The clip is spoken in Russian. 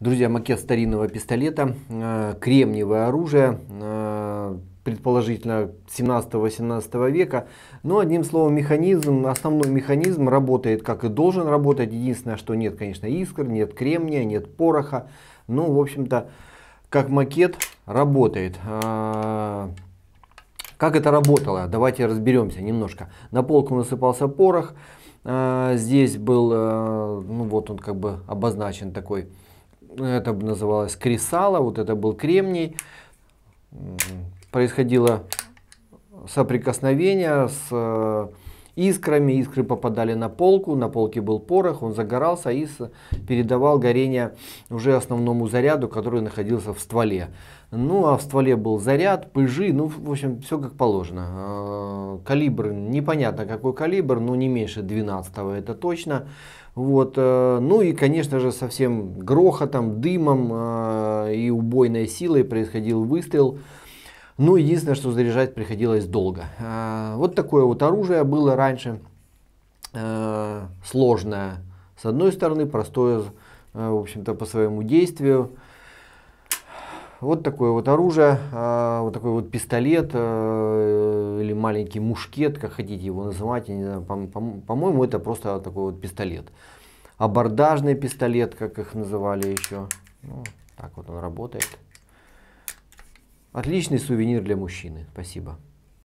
Друзья, макет старинного пистолета, э, кремниевое оружие, э, предположительно 17-18 века. Но одним словом, механизм, основной механизм работает как и должен работать. Единственное, что нет, конечно, искр, нет кремния, нет пороха. Ну, в общем-то, как макет работает. Э, как это работало? Давайте разберемся немножко. На полку насыпался порох. Здесь был, ну вот он как бы обозначен такой это называлось кресало, вот это был кремний. Происходило соприкосновение с э, искрами. Искры попадали на полку, на полке был порох, он загорался и передавал горение уже основному заряду, который находился в стволе. Ну а в стволе был заряд, пыжи, ну в общем все как положено. А, калибр, непонятно какой калибр, но не меньше 12 это точно. Вот, э, ну и, конечно же, со всем грохотом, дымом э, и убойной силой происходил выстрел. Ну, единственное, что заряжать приходилось долго. Э, вот такое вот оружие было раньше. Э, сложное с одной стороны, простое, э, в общем-то, по своему действию. Вот такое вот оружие, вот такой вот пистолет или маленький мушкет, как хотите его называть, я не знаю, по-моему, это просто такой вот пистолет. Абордажный пистолет, как их называли еще. Ну, так вот он работает. Отличный сувенир для мужчины. Спасибо.